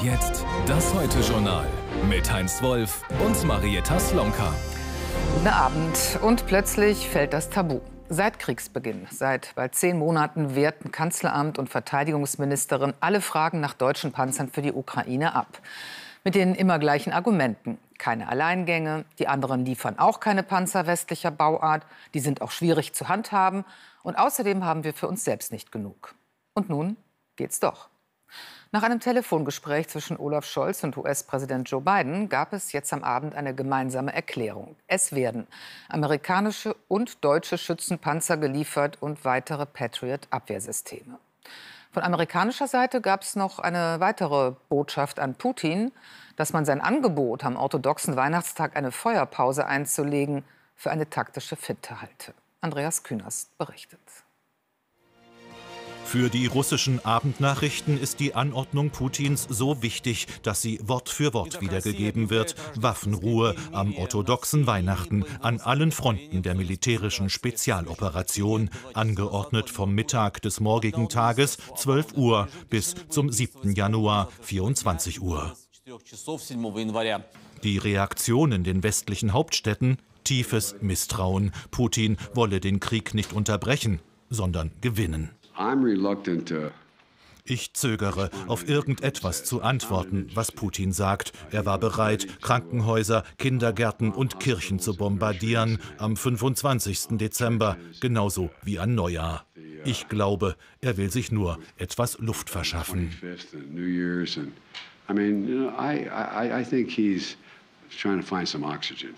Und jetzt das Heute-Journal mit Heinz Wolf und Marietta Slomka. Guten Abend. Und plötzlich fällt das Tabu. Seit Kriegsbeginn, seit bald zehn Monaten, wehrten Kanzleramt und Verteidigungsministerin alle Fragen nach deutschen Panzern für die Ukraine ab. Mit den immer gleichen Argumenten. Keine Alleingänge, die anderen liefern auch keine Panzer westlicher Bauart, die sind auch schwierig zu handhaben und außerdem haben wir für uns selbst nicht genug. Und nun geht's doch. Nach einem Telefongespräch zwischen Olaf Scholz und US-Präsident Joe Biden gab es jetzt am Abend eine gemeinsame Erklärung. Es werden amerikanische und deutsche Schützenpanzer geliefert und weitere Patriot-Abwehrsysteme. Von amerikanischer Seite gab es noch eine weitere Botschaft an Putin, dass man sein Angebot, am orthodoxen Weihnachtstag eine Feuerpause einzulegen, für eine taktische Fitte halte. Andreas Künast berichtet. Für die russischen Abendnachrichten ist die Anordnung Putins so wichtig, dass sie Wort für Wort wiedergegeben wird. Waffenruhe am orthodoxen Weihnachten, an allen Fronten der militärischen Spezialoperation, angeordnet vom Mittag des morgigen Tages 12 Uhr bis zum 7. Januar 24 Uhr. Die Reaktion in den westlichen Hauptstädten tiefes Misstrauen. Putin wolle den Krieg nicht unterbrechen, sondern gewinnen. Ich zögere, auf irgendetwas zu antworten, was Putin sagt. Er war bereit, Krankenhäuser, Kindergärten und Kirchen zu bombardieren am 25. Dezember, genauso wie an Neujahr. Ich glaube, er will sich nur etwas Luft verschaffen. I mean, you know, I, I, I think he's trying to find some oxygen.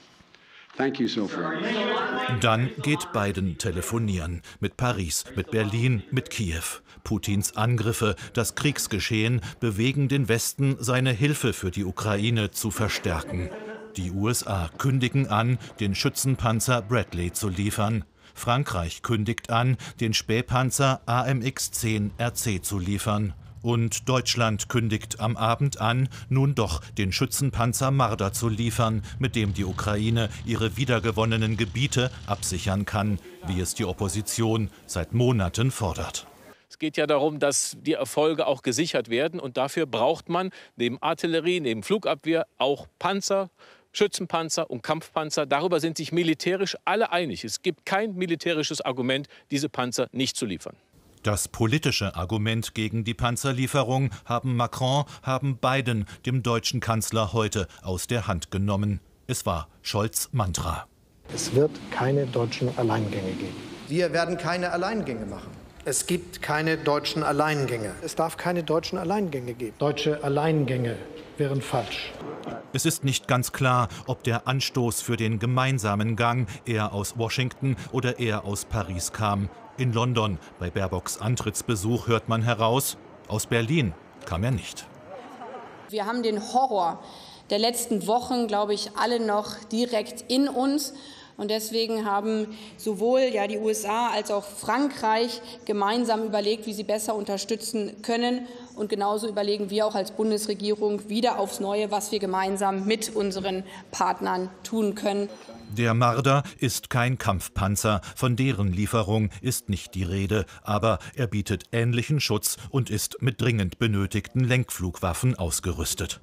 Dann geht Biden telefonieren mit Paris, mit Berlin, mit Kiew. Putins Angriffe, das Kriegsgeschehen bewegen den Westen, seine Hilfe für die Ukraine zu verstärken. Die USA kündigen an, den Schützenpanzer Bradley zu liefern. Frankreich kündigt an, den Spähpanzer AMX-10 RC zu liefern. Und Deutschland kündigt am Abend an, nun doch den Schützenpanzer Marder zu liefern, mit dem die Ukraine ihre wiedergewonnenen Gebiete absichern kann, wie es die Opposition seit Monaten fordert. Es geht ja darum, dass die Erfolge auch gesichert werden. Und dafür braucht man neben Artillerie, neben Flugabwehr auch Panzer, Schützenpanzer und Kampfpanzer. Darüber sind sich militärisch alle einig. Es gibt kein militärisches Argument, diese Panzer nicht zu liefern. Das politische Argument gegen die Panzerlieferung haben Macron, haben Biden dem deutschen Kanzler heute aus der Hand genommen. Es war Scholz Mantra. Es wird keine deutschen Alleingänge geben. Wir werden keine Alleingänge machen. Es gibt keine deutschen Alleingänge. Es darf keine deutschen Alleingänge geben. Deutsche Alleingänge wären falsch. Es ist nicht ganz klar, ob der Anstoß für den gemeinsamen Gang eher aus Washington oder eher aus Paris kam. In London bei Baerbocks Antrittsbesuch hört man heraus, aus Berlin kam er nicht. Wir haben den Horror der letzten Wochen, glaube ich, alle noch direkt in uns. Und deswegen haben sowohl ja, die USA als auch Frankreich gemeinsam überlegt, wie sie besser unterstützen können. Und genauso überlegen wir auch als Bundesregierung wieder aufs Neue, was wir gemeinsam mit unseren Partnern tun können. Der Marder ist kein Kampfpanzer, von deren Lieferung ist nicht die Rede, aber er bietet ähnlichen Schutz und ist mit dringend benötigten Lenkflugwaffen ausgerüstet.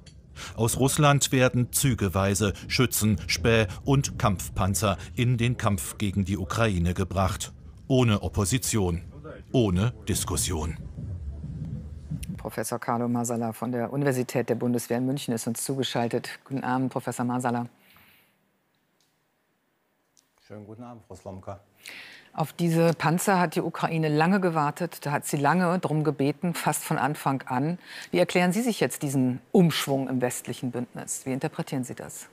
Aus Russland werden zügeweise Schützen, Späh und Kampfpanzer in den Kampf gegen die Ukraine gebracht. Ohne Opposition, ohne Diskussion. Professor Carlo Masala von der Universität der Bundeswehr in München ist uns zugeschaltet. Guten Abend, Professor Masala. Schönen guten Abend, Frau Slomka. Auf diese Panzer hat die Ukraine lange gewartet. Da hat sie lange drum gebeten, fast von Anfang an. Wie erklären Sie sich jetzt diesen Umschwung im westlichen Bündnis? Wie interpretieren Sie das?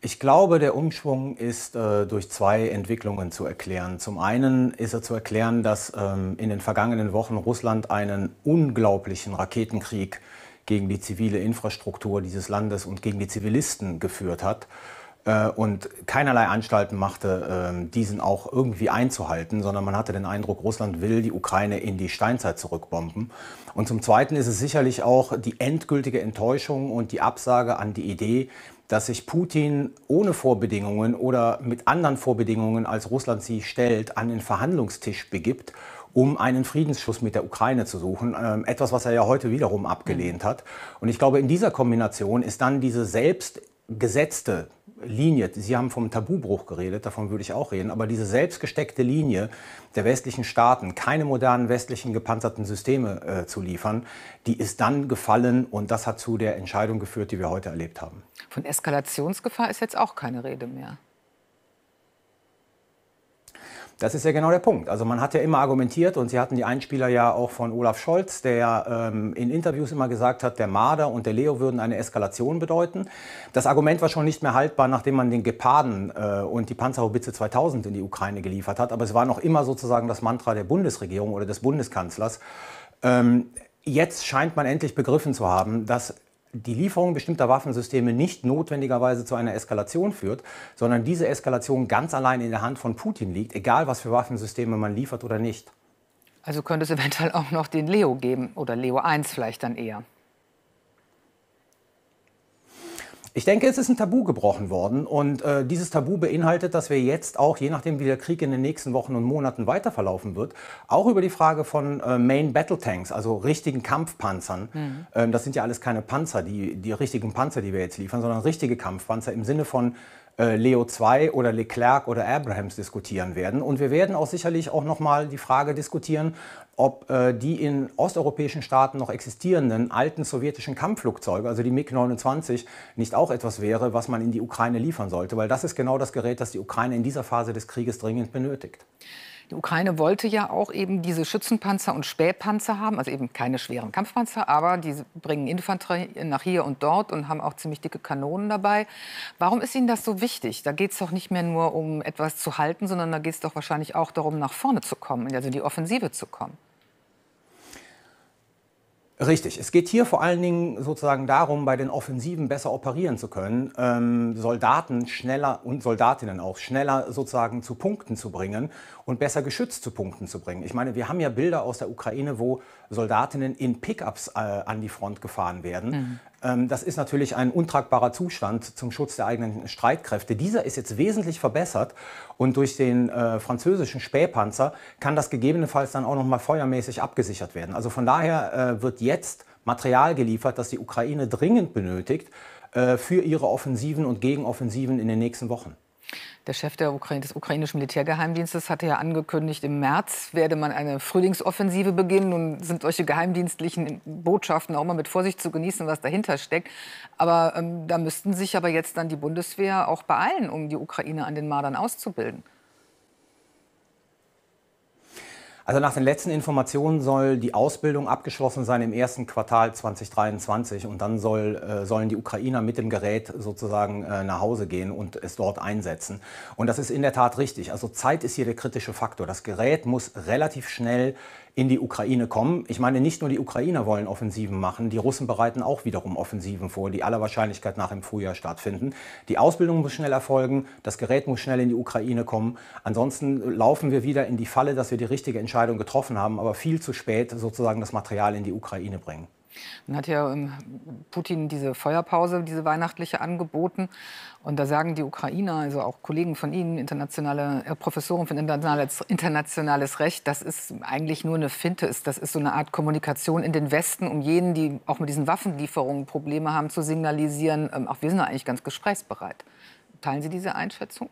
Ich glaube, der Umschwung ist äh, durch zwei Entwicklungen zu erklären. Zum einen ist er zu erklären, dass ähm, in den vergangenen Wochen Russland einen unglaublichen Raketenkrieg gegen die zivile Infrastruktur dieses Landes und gegen die Zivilisten geführt hat. Äh, und keinerlei Anstalten machte, ähm, diesen auch irgendwie einzuhalten, sondern man hatte den Eindruck, Russland will die Ukraine in die Steinzeit zurückbomben. Und zum Zweiten ist es sicherlich auch die endgültige Enttäuschung und die Absage an die Idee, dass sich Putin ohne Vorbedingungen oder mit anderen Vorbedingungen, als Russland sie stellt, an den Verhandlungstisch begibt um einen Friedensschuss mit der Ukraine zu suchen. Ähm, etwas, was er ja heute wiederum abgelehnt mhm. hat. Und ich glaube, in dieser Kombination ist dann diese selbst gesetzte Linie, Sie haben vom Tabubruch geredet, davon würde ich auch reden, aber diese selbstgesteckte Linie der westlichen Staaten, keine modernen westlichen gepanzerten Systeme äh, zu liefern, die ist dann gefallen und das hat zu der Entscheidung geführt, die wir heute erlebt haben. Von Eskalationsgefahr ist jetzt auch keine Rede mehr. Das ist ja genau der Punkt. Also man hat ja immer argumentiert und Sie hatten die Einspieler ja auch von Olaf Scholz, der ähm, in Interviews immer gesagt hat, der Marder und der Leo würden eine Eskalation bedeuten. Das Argument war schon nicht mehr haltbar, nachdem man den Geparden äh, und die Panzerhaubitze 2000 in die Ukraine geliefert hat. Aber es war noch immer sozusagen das Mantra der Bundesregierung oder des Bundeskanzlers. Ähm, jetzt scheint man endlich begriffen zu haben, dass die Lieferung bestimmter Waffensysteme nicht notwendigerweise zu einer Eskalation führt, sondern diese Eskalation ganz allein in der Hand von Putin liegt, egal was für Waffensysteme man liefert oder nicht. Also könnte es eventuell auch noch den Leo geben oder Leo 1 vielleicht dann eher. Ich denke, es ist ein Tabu gebrochen worden und äh, dieses Tabu beinhaltet, dass wir jetzt auch, je nachdem wie der Krieg in den nächsten Wochen und Monaten weiterverlaufen wird, auch über die Frage von äh, Main Battle Tanks, also richtigen Kampfpanzern, mhm. ähm, das sind ja alles keine Panzer, die, die richtigen Panzer, die wir jetzt liefern, sondern richtige Kampfpanzer im Sinne von äh, Leo II oder Leclerc oder Abrahams diskutieren werden. Und wir werden auch sicherlich auch nochmal die Frage diskutieren, ob äh, die in osteuropäischen Staaten noch existierenden alten sowjetischen Kampfflugzeuge, also die MiG-29, nicht auch etwas wäre, was man in die Ukraine liefern sollte, weil das ist genau das Gerät, das die Ukraine in dieser Phase des Krieges dringend benötigt. Die Ukraine wollte ja auch eben diese Schützenpanzer und Spähpanzer haben, also eben keine schweren Kampfpanzer, aber die bringen Infanterie nach hier und dort und haben auch ziemlich dicke Kanonen dabei. Warum ist Ihnen das so wichtig? Da geht es doch nicht mehr nur um etwas zu halten, sondern da geht es doch wahrscheinlich auch darum, nach vorne zu kommen, also in die Offensive zu kommen. Richtig. Es geht hier vor allen Dingen sozusagen darum, bei den Offensiven besser operieren zu können, ähm, Soldaten schneller und Soldatinnen auch schneller sozusagen zu Punkten zu bringen und besser geschützt zu Punkten zu bringen. Ich meine, wir haben ja Bilder aus der Ukraine, wo Soldatinnen in Pickups äh, an die Front gefahren werden. Mhm. Ähm, das ist natürlich ein untragbarer Zustand zum Schutz der eigenen Streitkräfte. Dieser ist jetzt wesentlich verbessert und durch den äh, französischen Spähpanzer kann das gegebenenfalls dann auch nochmal feuermäßig abgesichert werden. Also von daher äh, wird jetzt Material geliefert, das die Ukraine dringend benötigt äh, für ihre Offensiven und Gegenoffensiven in den nächsten Wochen. Der Chef der Ukraine, des ukrainischen Militärgeheimdienstes hatte ja angekündigt, im März werde man eine Frühlingsoffensive beginnen. Nun sind solche geheimdienstlichen Botschaften auch mal mit Vorsicht zu genießen, was dahinter steckt. Aber ähm, da müssten sich aber jetzt dann die Bundeswehr auch beeilen, um die Ukraine an den Mardern auszubilden. Also nach den letzten Informationen soll die Ausbildung abgeschlossen sein im ersten Quartal 2023 und dann soll, äh, sollen die Ukrainer mit dem Gerät sozusagen äh, nach Hause gehen und es dort einsetzen. Und das ist in der Tat richtig. Also Zeit ist hier der kritische Faktor. Das Gerät muss relativ schnell in die Ukraine kommen. Ich meine, nicht nur die Ukrainer wollen Offensiven machen, die Russen bereiten auch wiederum Offensiven vor, die aller Wahrscheinlichkeit nach im Frühjahr stattfinden. Die Ausbildung muss schnell erfolgen, das Gerät muss schnell in die Ukraine kommen. Ansonsten laufen wir wieder in die Falle, dass wir die richtige Entscheidung getroffen haben, aber viel zu spät sozusagen das Material in die Ukraine bringen. Dann hat ja ähm, Putin diese Feuerpause, diese weihnachtliche angeboten. Und da sagen die Ukrainer, also auch Kollegen von Ihnen, internationale äh, Professoren für internationales, internationales Recht, das ist eigentlich nur eine Finte. Das ist so eine Art Kommunikation in den Westen, um jenen, die auch mit diesen Waffenlieferungen Probleme haben, zu signalisieren, ähm, auch wir sind da eigentlich ganz gesprächsbereit. Teilen Sie diese Einschätzung?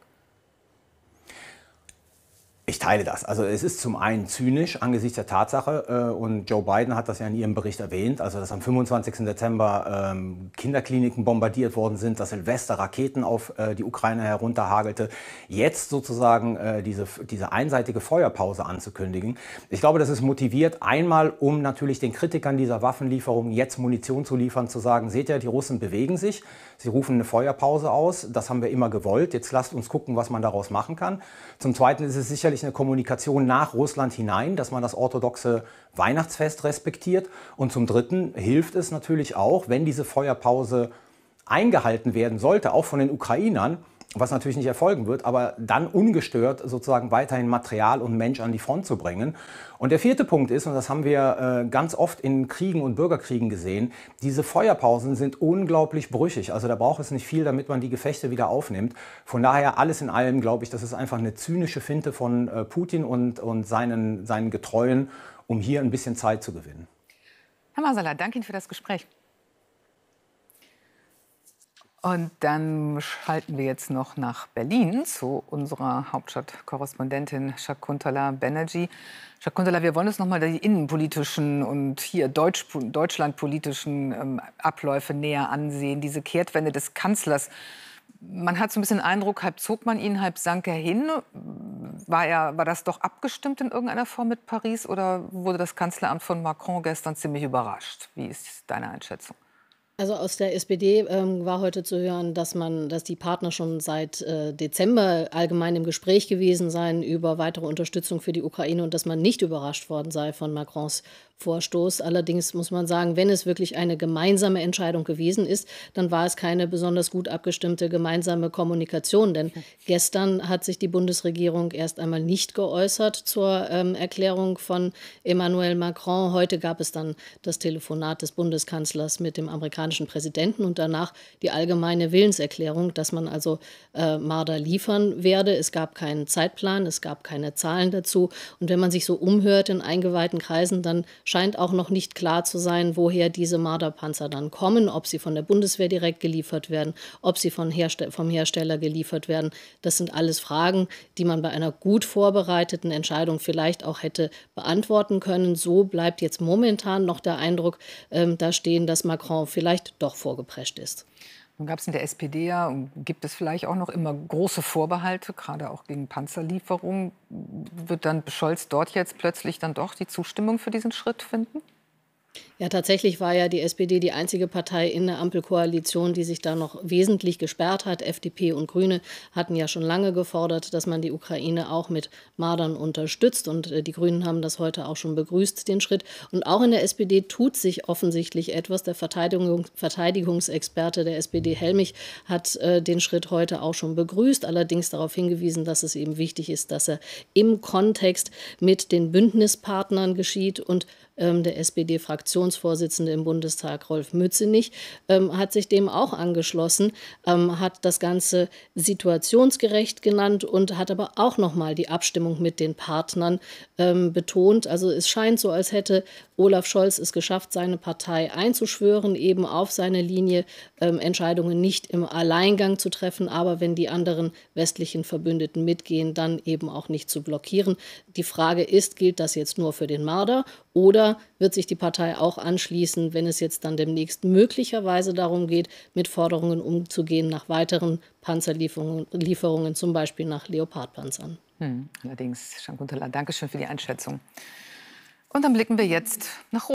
Ich teile das. Also es ist zum einen zynisch angesichts der Tatsache, äh, und Joe Biden hat das ja in ihrem Bericht erwähnt, also dass am 25. Dezember ähm, Kinderkliniken bombardiert worden sind, dass Silvester Raketen auf äh, die Ukraine herunterhagelte, jetzt sozusagen äh, diese, diese einseitige Feuerpause anzukündigen. Ich glaube, das ist motiviert, einmal um natürlich den Kritikern dieser Waffenlieferung jetzt Munition zu liefern, zu sagen, seht ihr, die Russen bewegen sich, sie rufen eine Feuerpause aus, das haben wir immer gewollt, jetzt lasst uns gucken, was man daraus machen kann. Zum Zweiten ist es sicherlich gleichzeitig eine Kommunikation nach Russland hinein, dass man das orthodoxe Weihnachtsfest respektiert. Und zum Dritten hilft es natürlich auch, wenn diese Feuerpause eingehalten werden sollte, auch von den Ukrainern, was natürlich nicht erfolgen wird, aber dann ungestört sozusagen weiterhin Material und Mensch an die Front zu bringen. Und der vierte Punkt ist, und das haben wir äh, ganz oft in Kriegen und Bürgerkriegen gesehen, diese Feuerpausen sind unglaublich brüchig. Also da braucht es nicht viel, damit man die Gefechte wieder aufnimmt. Von daher alles in allem glaube ich, das ist einfach eine zynische Finte von äh, Putin und, und seinen, seinen Getreuen, um hier ein bisschen Zeit zu gewinnen. Herr Masala, danke Ihnen für das Gespräch. Und dann schalten wir jetzt noch nach Berlin zu unserer Hauptstadtkorrespondentin Shakuntala Banerjee. Shakuntala, wir wollen uns nochmal die innenpolitischen und hier Deutsch, deutschlandpolitischen ähm, Abläufe näher ansehen. Diese Kehrtwende des Kanzlers. Man hat so ein bisschen den Eindruck, halb zog man ihn, halb sank er hin. War, er, war das doch abgestimmt in irgendeiner Form mit Paris oder wurde das Kanzleramt von Macron gestern ziemlich überrascht? Wie ist deine Einschätzung? Also aus der SPD ähm, war heute zu hören, dass man, dass die Partner schon seit äh, Dezember allgemein im Gespräch gewesen seien über weitere Unterstützung für die Ukraine und dass man nicht überrascht worden sei von Macrons Vorstoß. Allerdings muss man sagen, wenn es wirklich eine gemeinsame Entscheidung gewesen ist, dann war es keine besonders gut abgestimmte gemeinsame Kommunikation. Denn gestern hat sich die Bundesregierung erst einmal nicht geäußert zur ähm, Erklärung von Emmanuel Macron. Heute gab es dann das Telefonat des Bundeskanzlers mit dem amerikanischen amerikanischen Präsidenten und danach die allgemeine Willenserklärung, dass man also äh, Marder liefern werde. Es gab keinen Zeitplan, es gab keine Zahlen dazu. Und wenn man sich so umhört in eingeweihten Kreisen, dann scheint auch noch nicht klar zu sein, woher diese Marder-Panzer dann kommen, ob sie von der Bundeswehr direkt geliefert werden, ob sie von Herste vom Hersteller geliefert werden. Das sind alles Fragen, die man bei einer gut vorbereiteten Entscheidung vielleicht auch hätte beantworten können. So bleibt jetzt momentan noch der Eindruck, ähm, da stehen, dass Macron vielleicht vielleicht doch vorgeprescht ist. Nun gab es in der SPD ja und gibt es vielleicht auch noch immer große Vorbehalte, gerade auch gegen Panzerlieferungen. Wird dann Scholz dort jetzt plötzlich dann doch die Zustimmung für diesen Schritt finden? Ja, tatsächlich war ja die SPD die einzige Partei in der Ampelkoalition, die sich da noch wesentlich gesperrt hat. FDP und Grüne hatten ja schon lange gefordert, dass man die Ukraine auch mit Mardern unterstützt. Und äh, die Grünen haben das heute auch schon begrüßt, den Schritt. Und auch in der SPD tut sich offensichtlich etwas. Der Verteidigungs Verteidigungsexperte der SPD, Helmich, hat äh, den Schritt heute auch schon begrüßt. Allerdings darauf hingewiesen, dass es eben wichtig ist, dass er im Kontext mit den Bündnispartnern geschieht und ähm, der SPD-Fraktionsvorsitzende im Bundestag, Rolf Mützenich, ähm, hat sich dem auch angeschlossen, ähm, hat das Ganze situationsgerecht genannt und hat aber auch nochmal die Abstimmung mit den Partnern ähm, betont. Also es scheint so, als hätte Olaf Scholz es geschafft, seine Partei einzuschwören, eben auf seine Linie, ähm, Entscheidungen nicht im Alleingang zu treffen, aber wenn die anderen westlichen Verbündeten mitgehen, dann eben auch nicht zu blockieren. Die Frage ist, gilt das jetzt nur für den Marder oder Laschet wird sich die Partei auch anschließen, wenn es jetzt dann demnächst möglicherweise darum geht, mit Forderungen umzugehen nach weiteren Panzerlieferungen, zum Beispiel nach Leopardpanzern. Hm, allerdings, Shankuntala, danke schön für die Einschätzung. Und dann blicken wir jetzt nach Rom.